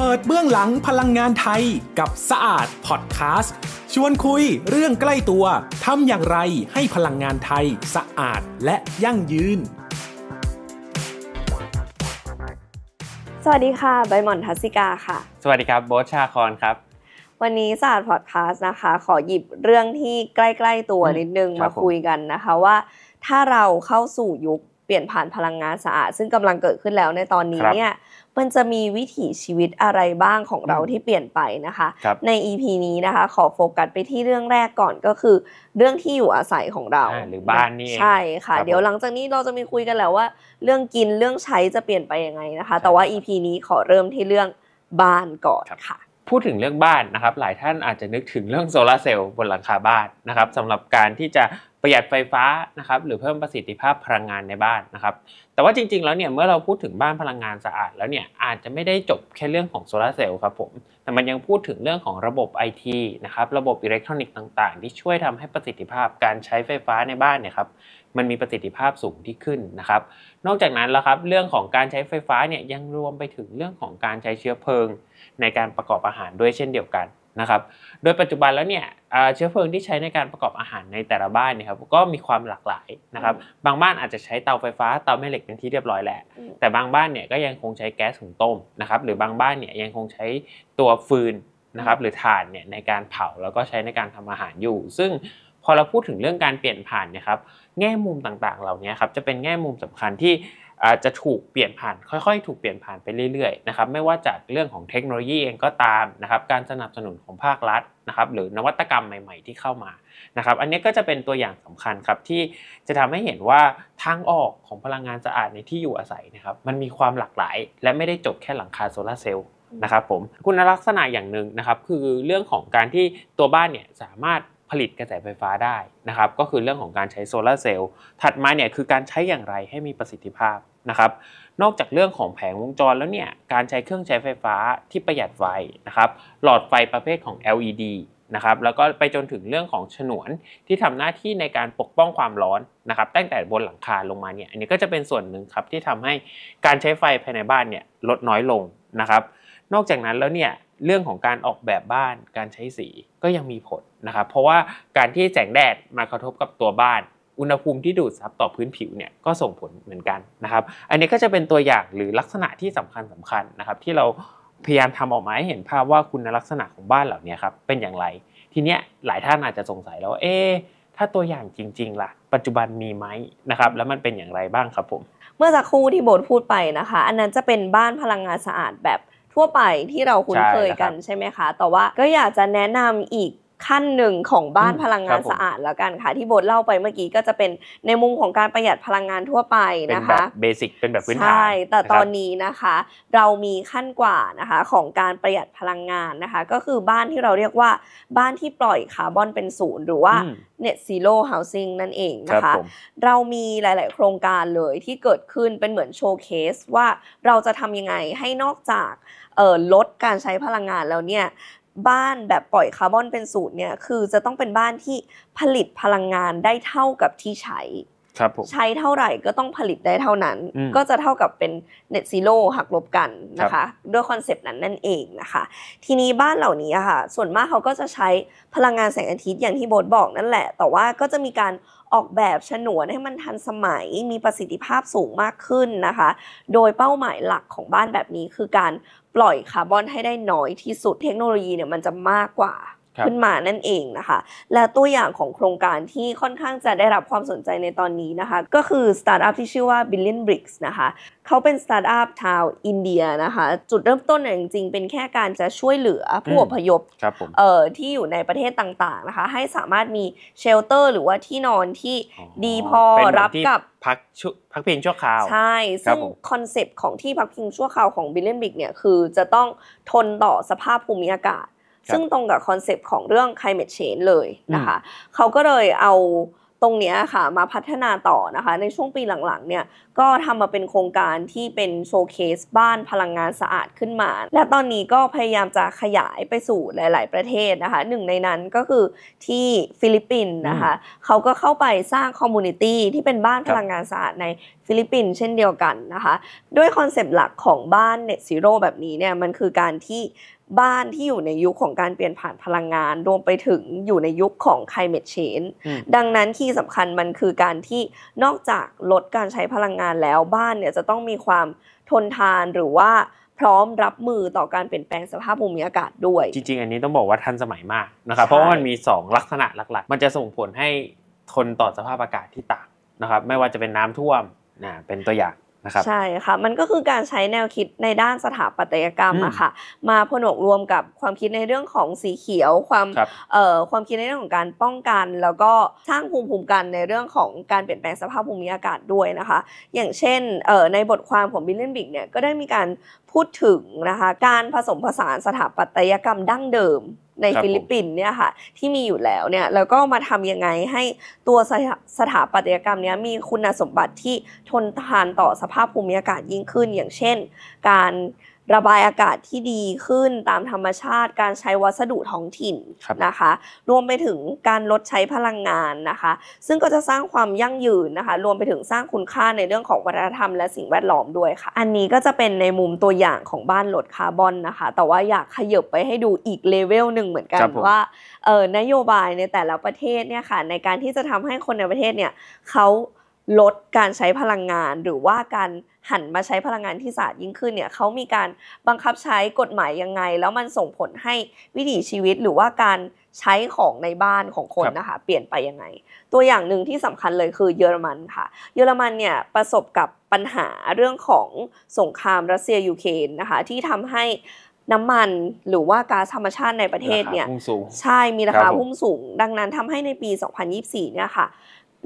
เปิดเบื้องหลังพลังงานไทยกับสะอาด พอดแคสต์ชวนคุยเรื่องใกล้ตัว ทำอย่างไรให้พลังงานไทย สะอาดและยั่งยืน สวัสดีค่ะใบหม่อนทัศิกาค่ะ สวัสดีครับ โบชาคอนครับ วันนี้สะอาดพอดแคสต์นะคะ ขอหยิบเรื่องที่ใกล้ๆตัวนิดนึงมาคุยกันนะคะว่า ถ้าเราเข้าสู่ยุคเปลี่ยนผ่านพลังงานสะอาดซึ่งกำลังเกิดขึ้นแล้วในตอนนี้เนี่ยมันจะมีวิถีชีวิตอะไรบ้างของเราที่เปลี่ยนไปนะคะ ใน EP นี้นะคะขอโฟกัสไปที่เรื่องแรกก่อนก็คือ เรื่องที่อยู่อาศัยของเราหรือบ้านนี่ใช่ค่ะ เดี๋ยวหลังจากนี้เราจะมีคุยกันแล้วว่า เรื่องกินเรื่องใช้จะเปลี่ยนไปยังไงนะคะ แต่ว่า EP นี้ขอเริ่มที่เรื่องบ้านก่อนค่ะพูดถึงเรื่องบ้านนะครับหลายท่านอาจจะนึกถึงเรื่องโซลาเซลล์บนหลังคาบ้านนะครับสำหรับการที่จะประหยัดไฟฟ้านะครับหรือเพิ่มประสิทธิภาพพลังงานในบ้านนะครับแต่ว่าจริงๆ แล้วเนี่ย เมื่อเราพูดถึงบ้านพลังงานสะอาดแล้วเนี่ยอาจจะไม่ได้จบแค่เรื่องของโซลาเซลล์ครับผมแต่มันยังพูดถึงเรื่องของระบบไอทีนะครับระบบอิเล็กทรอนิกส์ต่าง ๆ ที่ช่วยทำให้ประสิทธิภาพการใช้ไฟฟ้าในบ้านเนี่ยครับมันมีประสิทธิภาพสูงที่ขึ้นนะครับนอกจากนั้นแล้วครับเรื่องของการใช้ไฟฟ้าเนี่ยยังรวมไปถึงเรื่องของการใช้เชื้อเพลิง ในการประกอบอาหารด้วยเช่นเดียวกันนะครับ โดยปัจจุบันแล้วเนี่ยเชื้อเพลิงที่ใช้ในการประกอบอาหารในแต่ละบ้านเนี่ยครับก็มีความหลากหลายนะครับบางบ้านอาจจะใช้เตาไฟฟ้าเตาแม่เหล็กเป็นที่เรียบร้อยแล้วแต่บางบ้านเนี่ยก็ยังคงใช้แก๊สหุงต้มนะครับหรือบางบ้านเนี่ยยังคงใช้ตัวฟืนนะครับหรือถ่านเนี่ยในการเผาแล้วก็ใช้ในการทำอาหารอยู่ ซึ่งพอเราพูดถึงเรื่องการเปลี่ยนผ่านนะครับแง่มุมต่างๆเหล่านี้ครับจะเป็นแง่มุมสำคัญที่อาจจะถูกเปลี่ยนผ่านค่อยๆ ถูกเปลี่ยนผ่านไปเรื่อยๆนะครับไม่ว่าจากเรื่องของเทคโนโลยีเองก็ตามนะครับการสนับสนุนของภาครัฐนะครับหรือนวัตกรรมใหม่ๆที่เข้ามานะครับอันนี้ก็จะเป็นตัวอย่างสำคัญครับ ที่จะทำให้เห็นว่า ทางออกของพลังงานสะอาดในที่อยู่อาศัยนะครับมันมีความหลากหลาย และไม่ได้จบแค่หลังคาโซลาเซลล์นะครับผม คุณลักษณะอย่างหนึ่งนะครับคือเรื่องของการที่ตัวบ้านเนี่ยสามารถผลิตกระแสไฟฟ้าได้นะครับ ก็คือเรื่องของการใช้โซลาร์เซลล์ถัดมาเนี่ยคือการใช้อย่างไรให้มีประสิทธิภาพนะครับ นอกจากเรื่องของแผงวงจรแล้วเนี่ยการใช้เครื่องใช้ไฟฟ้าที่ประหยัดไฟนะครับ หลอดไฟประเภทของ LED นะครับแล้วก็ไปจนถึงเรื่องของฉนวนที่ทำหน้าที่ในการปกป้องความร้อนนะครับตั้งแต่บนหลังคาลงมาเนี่ยอันนี้ก็จะเป็นส่วนหนึ่งครับที่ทำให้การใช้ไฟภายในบ้านเนี่ยลดน้อยลงนะครับนอกจากนั้นแล้วเนี่ยเรื่องของการออกแบบบ้านการใช้สีก็ยังมีผลนะครับ เพราะว่าการที่แสงแดดมากระทบกับตัวบ้าน อุณหภูมิที่ดูดซับต่อพื้นผิวเนี่ยก็ส่งผลเหมือนกันนะครับ อันนี้ก็จะเป็นตัวอย่างหรือลักษณะที่สำคัญสำคัญนะครับที่เราพยายามทำออกมาให้เห็นภาพว่าคุณลักษณะของบ้านเหล่านี้ครับเป็นอย่างไร ทีเนี้ยหลายท่านอาจจะสงสัยแล้วว่าเอ๊ถ้าตัวอย่างจริง ๆล่ะปัจจุบันมีไหมนะครับแล้วมันเป็นอย่างไรบ้างครับผมเมื่อสักครู่ที่โบทพูดไปนะคะอันนั้นจะเป็นบ้านพลังงานสะอาดแบบทั่วไปที่เราคุ้นเคยกันใช่ไหมคะ แต่ว่าก็อยากจะแนะนำอีกขั้นหนึ่งของบ้านพลังงานสะอาดแล้วกันค่ะที่โบทเล่าไปเมื่อกี้ก็จะเป็นในมุมของการประหยัดพลังงานทั่วไปนะคะเบสิกเป็นแบบพื้นฐานใช่แต่ตอนนี้นะคะเรามีขั้นกว่านะคะของการประหยัดพลังงานนะคะ ก็คือบ้านที่เราเรียกว่า บ้านที่ปล่อยคาร์บอนเป็นศูนย์หรือว่าเน็ตซีโร่เฮาสิ่งนั่นเองนะคะเรามีหลาย ๆ โครงการเลยที่เกิดขึ้นเป็นเหมือนโชว์เคสว่าเราจะทำยังไงให้นอกจากลดการใช้พลังงานแล้วเนี่ยบ้านแบบปล่อยคาร์บอนเป็นศูนย์เนี่ยคือจะต้องเป็นบ้านที่ผลิตพลังงานได้เท่ากับที่ใช้ใช้เท่าไหร่ก็ต้องผลิตได้เท่านั้น ก็จะเท่ากับเป็นเน็ตซีโร่หักลบกันนะคะ ด้วยคอนเซปต์นั้นนั่นเองนะคะ ทีนี้บ้านเหล่านี้ค่ะ ส่วนมากเขาก็จะใช้พลังงานแสงอาทิตย์อย่างที่โบทบอกนั่นแหละแต่ว่าก็จะมีการออกแบบฉนวนให้มันทันสมัยมีประสิทธิภาพสูงมากขึ้นนะคะ โดยเป้าหมายหลักของบ้านแบบนี้คือการปล่อยคาร์บอนให้ได้น้อยที่สุด เทคโนโลยีเนี่ยมันจะมากกว่าขึ้นมานั่นเองนะคะและตัวอย่างของโครงการที่ค่อนข้างจะได้รับความสนใจในตอนนี้นะคะก็คือสตาร์ทอัพที่ชื่อว่า Billion Bricks นะคะเขาเป็นสตาร์ทอัพชาวอินเดียนะคะจุดเริ่มต้นอย่างจริงๆ เป็นแค่การจะช่วยเหลือผู้อพยพเอ่อที่อยู่ในประเทศต่างๆนะคะให้สามารถมีเชลเตอร์หรือว่าที่นอนที่ดีพอรับกับพักพักพิงชั่วคราว ใช่ซึ่งคอนเซปต์ของที่พักพิงชั่วคราวของบิลเลนบิกเนี่ยคือ จะต้องทนต่อสภาพภูมิอากาศซึ่งตรงกับคอนเซปต์ของเรื่อง climate change เลยนะคะ เขาก็เลยเอาตรงนี้ค่ะ มาพัฒนาต่อนะคะ ในช่วงปีหลังๆเนี่ยก็ทำมาเป็นโครงการที่เป็นโชว์เคสบ้านพลังงานสะอาดขึ้นมา และตอนนี้ก็พยายามจะขยายไปสู่หลาย ๆ ประเทศนะคะหนึ่งในนั้นก็คือที่ฟิลิปปินส์นะคะเขาก็เข้าไปสร้างคอมมูนิตี้ที่เป็นบ้านพลังงานสะอาดในฟิลิปปินส์เช่นเดียวกันนะคะ ด้วยคอนเซปต์หลักของบ้านเน็ตซีโร่แบบนี้เนี่ย มันคือการที่บ้านที่อยู่ในยุคของการเปลี่ยนผ่านพลังงานรวมไปถึงอยู่ในยุคของ climate change ดังนั้นที่สำคัญมันคือการที่นอกจากลดการใช้พลังงานานแล้วบ้านเนี่ยจะต้องมีความทนทานหรือว่าพร้อมรับมือต่อการเปลี่ยนแปลงสภาพภูมิอากาศด้วย จริงๆ อันนี้ต้องบอกว่าทันสมัยมากนะครับเพราะว่ามันมี 2 ลักษณะหลักๆ มันจะส่งผลให้ทนต่อสภาพอากาศที่ต่างนะครับไม่ว่าจะเป็นน้ำท่วมนะเป็นตัวอย่างนะครับใช่ค่ะ มันก็คือการใช้แนวคิดในด้านสถาปัตยกรรมอะค่ะ มาผนวกรวมกับความคิดในเรื่องของสีเขียว ความเอ่อความคิดในเรื่องของการป้องกัน แล้วก็สร้างภูมิภุมมกันในเรื่องของการเปลี่ยนแปลงสภาพภูมิอากาศด้วยนะคะ อย่างเช่นเอ่อในบทความของบิลเลนบิกเนี่ยก็ได้มีการพูดถึงนะคะการผสมผสานสถาปัตยกรรมดั้งเดิมในฟิลิปปินส์เนี่ยค่ะที่มีอยู่แล้วเนี่ยแล้วก็มาทำยังไงให้ตัวสถาสถาปัตยกรรมนี้มีคุณสมบัติที่ทนทานต่อสภาพภูมิอากาศยิ่งขึ้นอย่างเช่น การระบายอากาศที่ดีขึ้นตามธรรมชาติการใช้วัสดุท้องถิ่นนะคะรวมไปถึงการลดใช้พลังงานนะคะ ซึ่งก็จะสร้างความยั่งยืนนะคะรวมไปถึงสร้างคุณค่าในเรื่องของวัฒนธรรมและสิ่งแวดล้อมด้วยค่ะอันนี้ก็จะเป็นในมุมตัวอย่างของบ้านลดคาร์บอนนะคะแต่ว่าอยากขยบไปให้ดูอีกเลเวลหนึ่งเหมือนกันว่าเออนโยบายในแต่ละประเทศเนี่ยค่ะในการที่จะทำให้คนในประเทศเนี่ยเขาลดการใช้พลังงานหรือว่าการหันมาใช้พลังงานที่สะอาดยิ่งขึ้นเนี่ยเขามีการบังคับใช้กฎหมาย ยังไง แล้วมันส่งผลให้วิถีชีวิตหรือว่าการใช้ของในบ้านของคนนะคะ เปลี่ยนไปยังไง ตัวอย่างหนึ่งที่สำคัญเลยคือเยอรมันค่ะ เยอรมันเนี่ยประสบกับปัญหาเรื่องของสงครามรัสเซียยูเครนนะคะ ที่ทำให้น้ำมันหรือว่าก๊าซธรรมชาติในประเทศเนี่ย ใช่มีราคาพุ่งสูง ดังนั้นทำให้ในปี 2024 เนี่ยค่ะ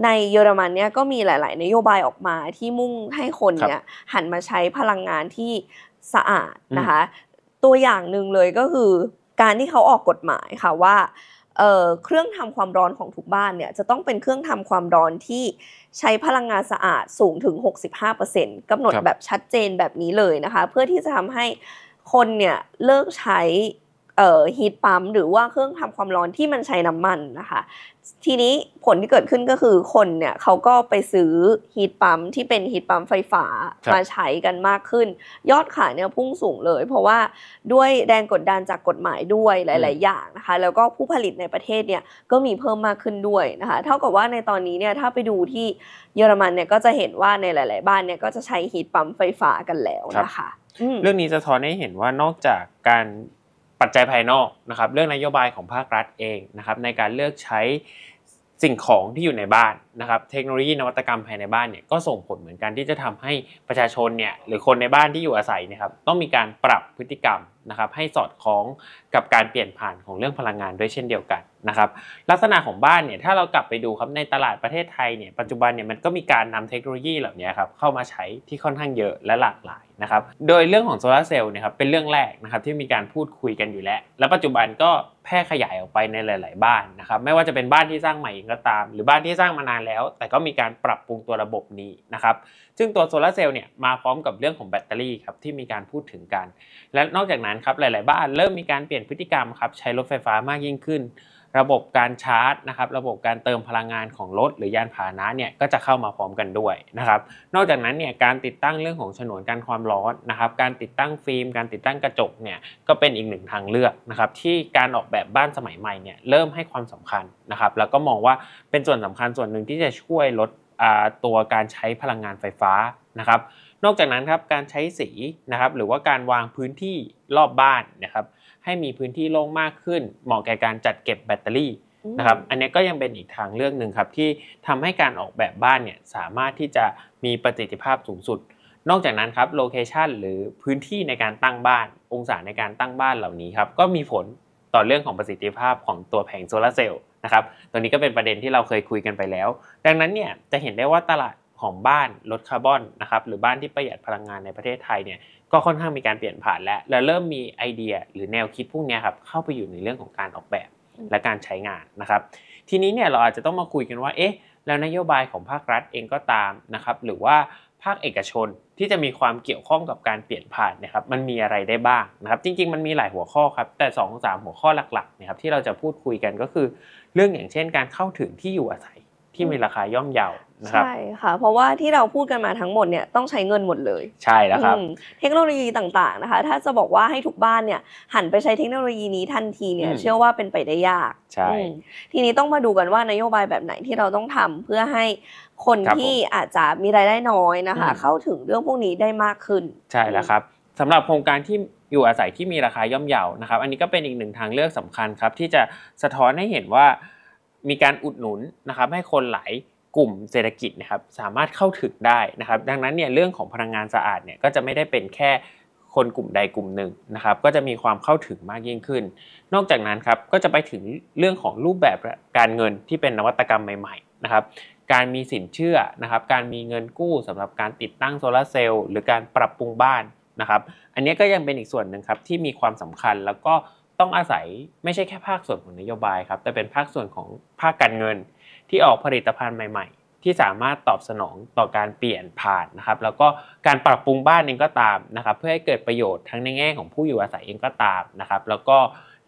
ในเยอรมันเนี่ยก็มีหลายๆนโยบายออกมาที่มุ่งให้คนเนี่ยหันมาใช้พลังงานที่สะอาดนะคะตัวอย่างหนึ่งเลยก็คือ การที่เขาออกกฎหมายค่ะว่าเเครื่องทำความร้อนของทุกบ้านเนี่ยจะต้องเป็นเครื่องทำความร้อนที่ใช้พลังงานสะอาดสูงถึง 65%กำหนดแบบชัดเจนแบบนี้เลยนะคะเพื่อที่จะทำให้คนเนี่ยเลิกใช้เอ่อฮีทปั๊ม หรือว่าเครื่องทำความร้อนที่มันใช้น้ำมันนะคะ ทีนี้ผลที่เกิดขึ้นก็คือคนเนี่ย เขาก็ไปซื้อฮีทปั๊มที่เป็นฮีทปั๊มไฟฟ้ามาใช้กันมากขึ้น ยอดขายเนี่ยพุ่งสูงเลยเพราะว่า ด้วยแรงกดดันจากกฎหมายด้วยหลาย ๆ อย่างนะคะแล้วก็ผู้ผลิตในประเทศเนี่ยก็มีเพิ่มมากขึ้นด้วยนะคะ เท่ากับว่าในตอนนี้เนี่ยถ้าไปดูที่เยอรมันเนี่ยก็จะเห็นว่าในหลาย ๆ บ้านเนี่ยก็จะใช้ฮีทปั๊มไฟฟ้ากันแล้วนะคะ เรื่องนี้จะทอนให้เห็นว่านอกจากการปัจจัยภายนอกนะครับเรื่องนโยบายของภาครัฐเองนะครับในการเลือกใช้สิ่งของที่อยู่ในบ้านนะครับเทคโนโลยีนวัตกรรมภายในบ้านเนี่ยก็ส่งผลเหมือนกันที่จะทำให้ประชาชนเนี่ยหรือคนในบ้านที่อยู่อาศัยนะครับต้องมีการปรับพฤติกรรมนะครับให้สอดคล้องกับการเปลี่ยนผ่านของเรื่องพลังงานด้วยเช่นเดียวกันนะครับลักษณะของบ้านเนี่ย ถ้าเรากลับไปดูครับในตลาดประเทศไทยเนี่ยปัจจุบันเนี่ยมันก็มีการนำเทคโนโลยีเหล่านี้ครับ เข้ามาใช้ที่ค่อนข้างเยอะและหลากหลายนะครับโดยเรื่องของโซลาร์เซลล์นะครับเป็นเรื่องแรกนะครับที่มีการพูดคุยกันอยู่แล้ว และปัจจุบันก็แพร่ขยายออกไปในหลาย ๆ บ้านนะครับไม่ว่าจะเป็นบ้านที่สร้างใหม่เองก็ตาม หรือบ้านที่สร้างมานานแล้ว แต่ก็มีการปรับปรุงตัวระบบนี้นะครับซึ่งตัวโซลาร์เซลล์เนี่ยมาพร้อมกับเรื่องของแบตเตอรี่ครับที่มีการพูดถึงกันและนอกจากนั้นครับหลายๆ บ้านเริ่มมีการเปลี่ยนพฤติกรรมครับใช้รถไฟฟ้ามากยิ่งขึ้น ระบบการชาร์จนะครับระบบการเติมพลังงานของรถ หรือยานพาหนะเนี่ยก็จะเข้ามาพร้อมกันด้วยนะครับนอกจากนั้นเนี่ยการติดตั้งเรื่องของฉนวนกันความร้อนนะครับการติดตั้งฟิล์ม การติดตั้งกระจกเนี่ยก็เป็นอีกหนึ่งทางเลือกนะครับที่การออกแบบบ้านสมัยใหม่เนี่ยเริ่มให้ความสำคัญนะครับแล้วก็มองว่าเป็นส่วนสำคัญส่วนหนึ่งที่จะช่วยลดตัวการใช้พลังงานไฟฟ้านะครับนอกจากนั้นครับการใช้สีนะครับหรือว่าการวางพื้นที่รอบบ้านนะครับให้มีพื้นที่โล่งมากขึ้นเหมาะแก่การจัดเก็บแบตเตอรี่นะครับอันนี้ก็ยังเป็นอีกทางเรื่องหนึ่งครับที่ทำให้การออกแบบบ้านเนี่ยสามารถที่จะมีประสิทธิภาพสูงสุด นอกจากนั้นครับโลเคชันหรือพื้นที่ในการตั้งบ้านองศาในการตั้งบ้านเหล่านี้ครับก็มีผลต่อเรื่องของประสิทธิภาพของตัวแผงโซลาเซลล์นะครับตัวนี้ก็เป็นประเด็นที่เราเคยคุยกันไปแล้ว ดังนั้นเนี่ยจะเห็นได้ว่าตลาดของบ้านลดคาร์บอนนะครับหรือบ้านที่ประหยัดพลังงานในประเทศไทยเนี่ยก็ค่อนข้างมีการเปลี่ยนผ่านและและเริ่มมีไอเดียหรือแนวคิดพวกนี้ครับเข้าไปอยู่ในเรื่องของการออกแบบและการใช้งานนะครับทีนี้เนี่ยเราอาจจะต้องมาคุยกันว่าเอ๊ะแล้วนโยบายของภาครัฐเองก็ตามนะครับหรือว่าภาคเอกชนที่จะมีความเกี่ยวข้องกับการเปลี่ยนผ่านนะครับมันมีอะไรได้บ้างนะครับจริงๆ มันมีหลายหัวข้อครับแต่2อสหัวข้อหลักๆนะครับที่เราจะพูดคุยกันก็คือ เรื่องอย่างเช่น การเข้าถึงที่อยู่อาศัยที่มีราคาย่อมเยานะครับใช่ค่ะเพราะว่าที่เราพูดกันมาทั้งหมดเนี่ยต้องใช้เงินหมดเลย ใช่แล้วครับเทคโนโลยีต่างๆนะคะ ถ้าจะบอกว่าให้ทุกบ้านเนี่ย หันไปใช้เทคโนโลยีนี้ทันทีเนี่ยเชื่อว่าเป็นไปได้ยากใช่ ทีนี้ต้องมาดูกันว่านโยบายแบบไหนที่เราต้องทำ เพื่อให้คนที่อาจจะมีรายได้น้อยนะคะเข้าถึงเรื่องพวกนี้ได้มากขึ้น ใช่แล้วครับสำหรับโครงการที่อยู่อาศัยที่มีราคาย่อมเยานะครับ อันนี้ก็เป็นอีกหนึ่งทางเลือกสำคัญครับ ที่จะสะท้อนให้เห็นว่ามีการอุดหนุนนะครับให้คนหลายกลุ่มเศรษฐกิจนะครับสามารถเข้าถึงได้นะครับ ดังนั้นเนี่ยเรื่องของพลังงานสะอาดเนี่ยก็จะไม่ได้เป็นแค่คนกลุ่มใดกลุ่มหนึ่งนะครับ ก็จะมีความเข้าถึงมากยิ่งขึ้น นอกจากนั้นครับก็จะไปถึงเรื่องของรูปแบบการเงินที่เป็นนวัตกรรมใหม่ๆนะครับการมีสินเชื่อนะครับการมีเงินกู้สำหรับการติดตั้งโซลาเซลล์หรือการปรับปรุงบ้านนะครับ อันนี้ก็ยังเป็นอีกส่วนหนึ่งครับที่มีความสำคัญแล้วก็ต้องอาศัยไม่ใช่แค่ภาคส่วนของนโยบายครับ แต่เป็นภาคส่วนของภาคการเงิน ที่ออกผลิตภัณฑ์ใหม่ๆ ที่สามารถตอบสนองต่อการเปลี่ยนผ่านนะครับ แล้วก็การปรับปรุงบ้านเองก็ตาม นะครับ เพื่อให้เกิดประโยชน์ทั้งในแง่ของผู้อยู่อาศัยเองก็ตามนะครับแล้วก็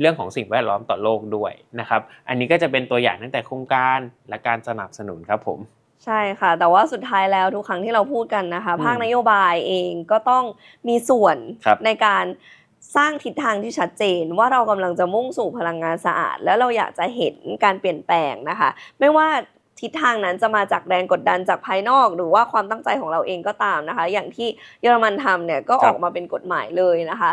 เรื่องของสิ่งแวดล้อมต่อโลกด้วยนะครับอันนี้ก็จะเป็นตัวอย่างตั้งแต่โครงการและการสนับสนุนครับผมใช่ค่ะ แต่ว่าสุดท้ายแล้วทุกครั้งที่เราพูดกันนะคะภาคนโยบายเองก็ต้องมีส่วนในการสร้างทิศทางที่ชัดเจนว่าเรากำลังจะมุ่งสู่พลังงานสะอาดแล้วเราอยากจะเห็นการเปลี่ยนแปลงนะคะ ไม่ว่าทิศทางนั้นจะมาจากแรงกดดันจากภายนอก หรือว่าความตั้งใจของเราเองก็ตามนะคะ อย่างที่เยอรมันทำเนี่ยก็ออกมาเป็นกฎหมายเลยนะคะ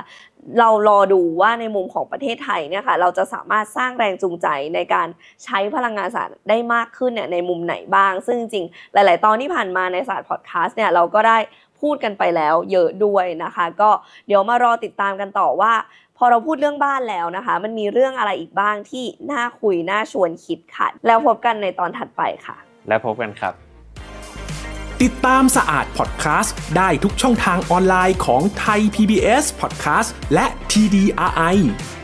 เรารอดูว่าในมุมของประเทศไทยเนี่ยค่ะ เราจะสามารถสร้างแรงจูงใจในการใช้พลังงานสะอาดได้มากขึ้นเนี่ยในมุมไหนบ้าง ซึ่งจริง หลาย ๆ ตอนที่ผ่านมาในศาสตร์พอดแคสต์เนี่ยเราก็ได้พูดกันไปแล้วเยอะด้วยนะคะก็เดี๋ยวมารอติดตามกันต่อว่า พอเราพูดเรื่องบ้านแล้วนะคะมันมีเรื่องอะไรอีกบ้างที่น่าคุย น่าชวนคิดค่ะแล้วพบกันในตอนถัดไปค่ะ แล้วพบกันครับติดตามสะอาดพอดแคสต์ได้ทุกช่องทางออนไลน์ของไทย PBS Podcast และ TDRI